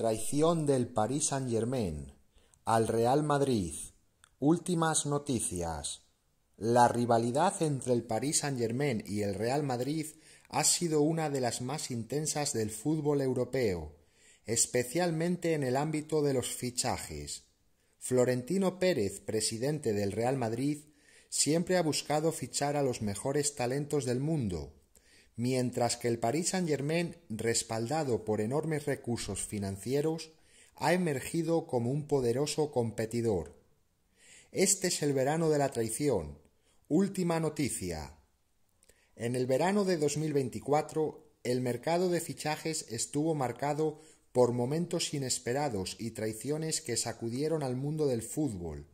Traición del Paris Saint-Germain al Real Madrid. Últimas noticias. La rivalidad entre el Paris Saint-Germain y el Real Madrid ha sido una de las más intensas del fútbol europeo, especialmente en el ámbito de los fichajes. Florentino Pérez, presidente del Real Madrid, siempre ha buscado fichar a los mejores talentos del mundo, mientras que el Paris Saint-Germain, respaldado por enormes recursos financieros, ha emergido como un poderoso competidor. Este es el verano de la traición. Última noticia. En el verano de 2024, el mercado de fichajes estuvo marcado por momentos inesperados y traiciones que sacudieron al mundo del fútbol.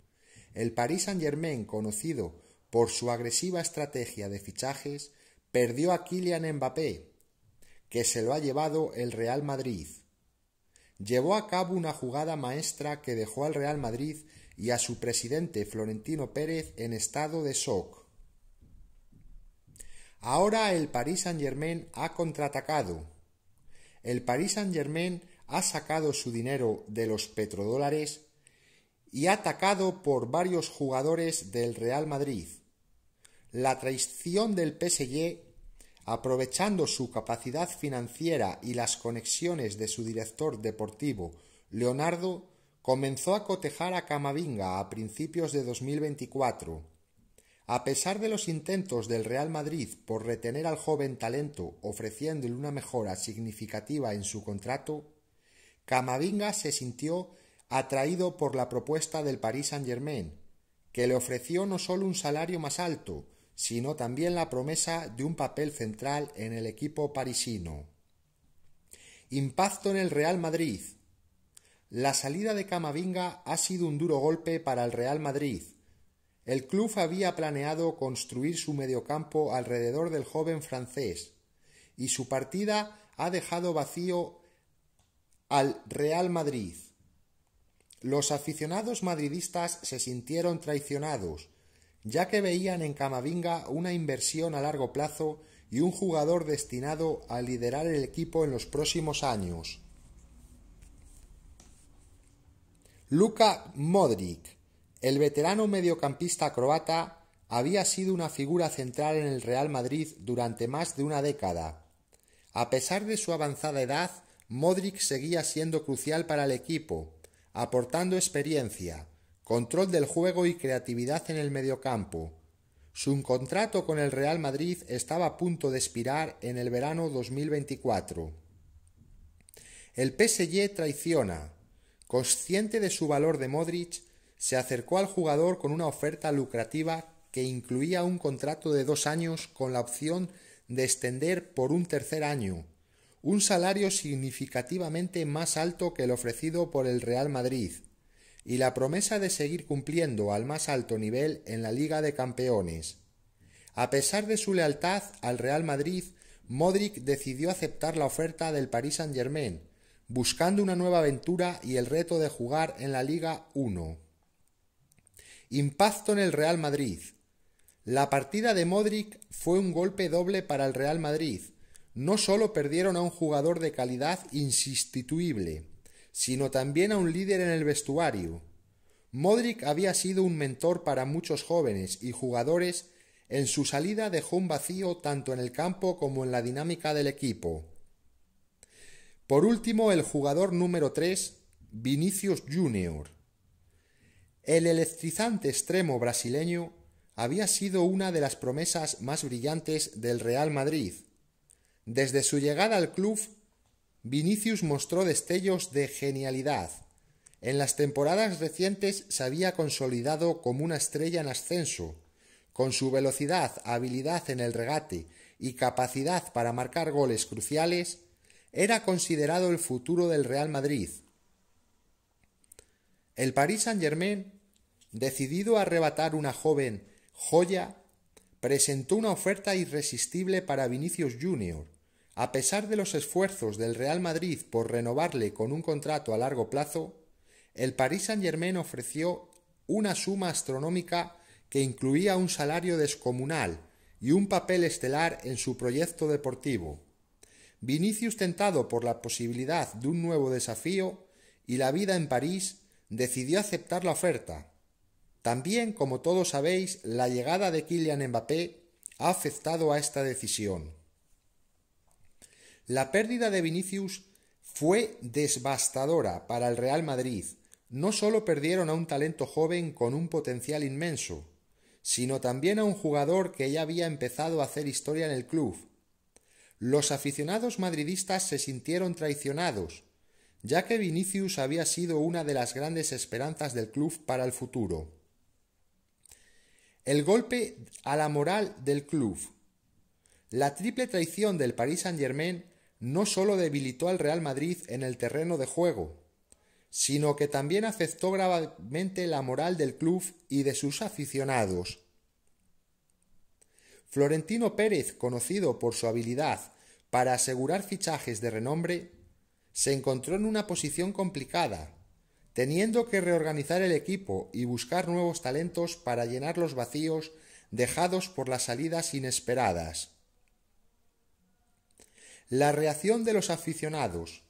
El Paris Saint-Germain, conocido por su agresiva estrategia de fichajes, Perdió a Kylian Mbappé, que se lo ha llevado el Real Madrid. Llevó a cabo una jugada maestra que dejó al Real Madrid y a su presidente Florentino Pérez en estado de shock. Ahora el Paris Saint-Germain ha contraatacado. El Paris Saint-Germain ha sacado su dinero de los petrodólares y ha atacado por varios jugadores del Real Madrid. La traición del PSG aprovechando su capacidad financiera y las conexiones de su director deportivo, Leonardo, comenzó a cotejar a Camavinga a principios de 2024. A pesar de los intentos del Real Madrid por retener al joven talento ofreciéndole una mejora significativa en su contrato, Camavinga se sintió atraído por la propuesta del Paris Saint-Germain, que le ofreció no solo un salario más alto, sino también la promesa de un papel central en el equipo parisino. Impacto en el Real Madrid. La salida de Camavinga ha sido un duro golpe para el Real Madrid. El club había planeado construir su mediocampo alrededor del joven francés, y su partida ha dejado vacío al Real Madrid. Los aficionados madridistas se sintieron traicionados ya que veían en Camavinga una inversión a largo plazo y un jugador destinado a liderar el equipo en los próximos años. Luka Modric, el veterano mediocampista croata, había sido una figura central en el Real Madrid durante más de una década. A pesar de su avanzada edad, Modric seguía siendo crucial para el equipo, aportando experiencia, control del juego y creatividad en el mediocampo. Su contrato con el Real Madrid estaba a punto de expirar en el verano 2024. El PSG traiciona. Consciente de su valor de Modric, se acercó al jugador con una oferta lucrativa que incluía un contrato de dos años con la opción de extender por un tercer año, un salario significativamente más alto que el ofrecido por el Real Madrid, y la promesa de seguir cumpliendo al más alto nivel en la Liga de Campeones. A pesar de su lealtad al Real Madrid, Modric decidió aceptar la oferta del Paris Saint-Germain, buscando una nueva aventura y el reto de jugar en la Liga 1. Impacto en el Real Madrid. La partida de Modric fue un golpe doble para el Real Madrid. No solo perdieron a un jugador de calidad insustituible, sino también a un líder en el vestuario. Modric había sido un mentor para muchos jóvenes y jugadores, en su salida dejó un vacío tanto en el campo como en la dinámica del equipo. Por último, el jugador número 3, Vinicius Jr. El electrizante extremo brasileño había sido una de las promesas más brillantes del Real Madrid. Desde su llegada al club Vinicius mostró destellos de genialidad. En las temporadas recientes se había consolidado como una estrella en ascenso. Con su velocidad, habilidad en el regate y capacidad para marcar goles cruciales, era considerado el futuro del Real Madrid. El Paris Saint-Germain, decidido a arrebatar una joven joya, presentó una oferta irresistible para Vinicius Jr., a pesar de los esfuerzos del Real Madrid por renovarle con un contrato a largo plazo, el Paris Saint-Germain ofreció una suma astronómica que incluía un salario descomunal y un papel estelar en su proyecto deportivo. Vinicius, tentado por la posibilidad de un nuevo desafío y la vida en París, decidió aceptar la oferta. También, como todos sabéis, la llegada de Kylian Mbappé ha afectado a esta decisión. La pérdida de Vinicius fue devastadora para el Real Madrid. No solo perdieron a un talento joven con un potencial inmenso, sino también a un jugador que ya había empezado a hacer historia en el club. Los aficionados madridistas se sintieron traicionados, ya que Vinicius había sido una de las grandes esperanzas del club para el futuro. El golpe a la moral del club. La triple traición del Paris Saint-Germain no solo debilitó al Real Madrid en el terreno de juego, sino que también afectó gravemente la moral del club y de sus aficionados. Florentino Pérez, conocido por su habilidad para asegurar fichajes de renombre, se encontró en una posición complicada, teniendo que reorganizar el equipo y buscar nuevos talentos para llenar los vacíos dejados por las salidas inesperadas. La reacción de los aficionados.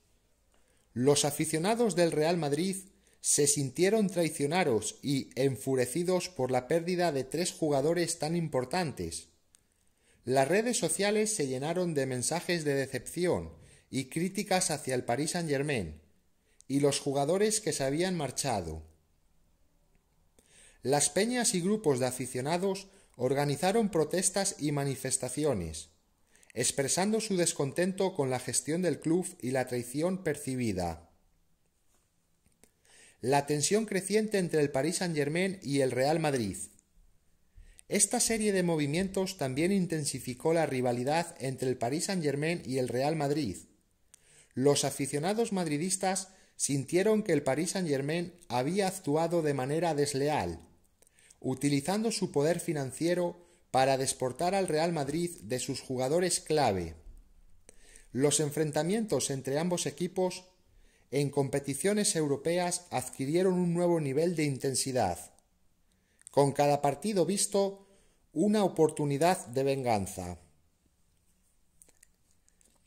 Los aficionados del Real Madrid se sintieron traicionados y enfurecidos por la pérdida de tres jugadores tan importantes. Las redes sociales se llenaron de mensajes de decepción y críticas hacia el Paris Saint-Germain y los jugadores que se habían marchado. Las peñas y grupos de aficionados organizaron protestas y manifestaciones expresando su descontento con la gestión del club y la traición percibida. La tensión creciente entre el Paris Saint-Germain y el Real Madrid. Esta serie de movimientos también intensificó la rivalidad entre el Paris Saint-Germain y el Real Madrid. Los aficionados madridistas sintieron que el Paris Saint-Germain había actuado de manera desleal, utilizando su poder financiero para desportar al Real Madrid de sus jugadores clave. Los enfrentamientos entre ambos equipos en competiciones europeas adquirieron un nuevo nivel de intensidad. Con cada partido visto, una oportunidad de venganza.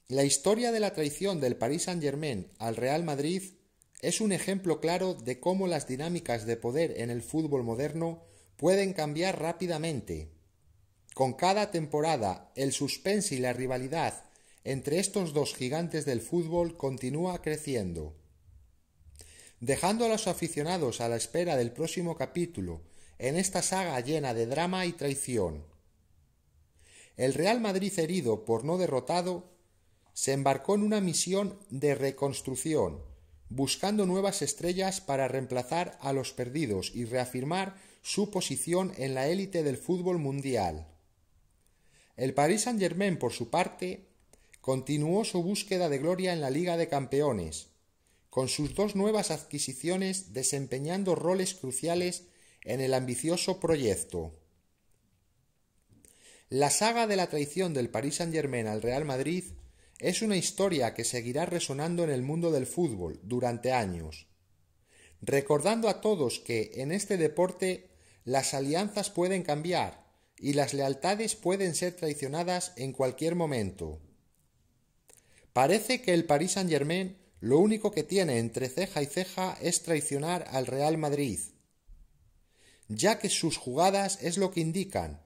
La historia de la traición del Paris Saint-Germain al Real Madrid es un ejemplo claro de cómo las dinámicas de poder en el fútbol moderno pueden cambiar rápidamente. Con cada temporada, el suspense y la rivalidad entre estos dos gigantes del fútbol continúa creciendo. Dejando a los aficionados a la espera del próximo capítulo en esta saga llena de drama y traición. El Real Madrid herido por no derrotado se embarcó en una misión de reconstrucción, buscando nuevas estrellas para reemplazar a los perdidos y reafirmar su posición en la élite del fútbol mundial. El Paris Saint-Germain, por su parte, continuó su búsqueda de gloria en la Liga de Campeones, con sus dos nuevas adquisiciones desempeñando roles cruciales en el ambicioso proyecto. La saga de la traición del Paris Saint-Germain al Real Madrid es una historia que seguirá resonando en el mundo del fútbol durante años, recordando a todos que en este deporte las alianzas pueden cambiar y las lealtades pueden ser traicionadas en cualquier momento. Parece que el Paris Saint-Germain lo único que tiene entre ceja y ceja es traicionar al Real Madrid, ya que sus jugadas es lo que indican.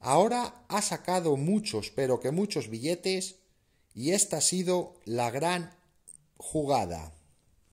Ahora ha sacado muchos, pero que muchos billetes, y esta ha sido la gran jugada.